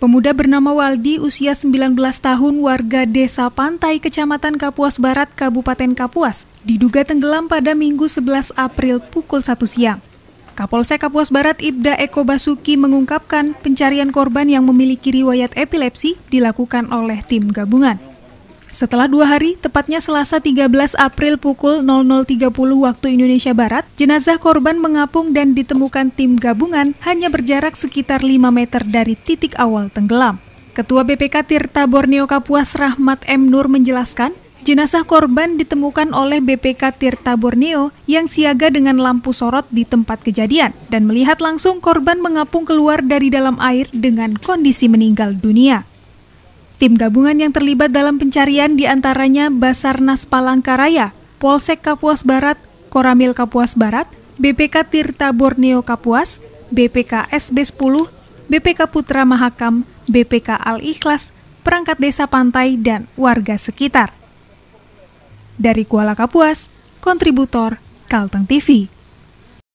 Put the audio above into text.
Pemuda bernama Waldi, usia 19 tahun, warga Desa Pantai, Kecamatan Kapuas Barat, Kabupaten Kapuas, diduga tenggelam pada Minggu 11 April pukul 1 siang. Kapolsek Kapuas Barat Ibda Eko Basuki mengungkapkan pencarian korban yang memiliki riwayat epilepsi dilakukan oleh tim gabungan. Setelah dua hari, tepatnya Selasa 13 April pukul 00.30 waktu Indonesia Barat, jenazah korban mengapung dan ditemukan tim gabungan hanya berjarak sekitar 5 meter dari titik awal tenggelam. Ketua BPK Tirta Borneo Kapuas Rahmat M. Nur menjelaskan, jenazah korban ditemukan oleh BPK Tirta Borneo yang siaga dengan lampu sorot di tempat kejadian dan melihat langsung korban mengapung keluar dari dalam air dengan kondisi meninggal dunia. Tim gabungan yang terlibat dalam pencarian diantaranya Basarnas Palangkaraya, Polsek Kapuas Barat, Koramil Kapuas Barat, BPK Tirta Borneo Kapuas, BPK SB10, BPK Putra Mahakam, BPK Al-Ikhlas, perangkat desa pantai, dan warga sekitar. Dari Kuala Kapuas, kontributor Kalteng TV.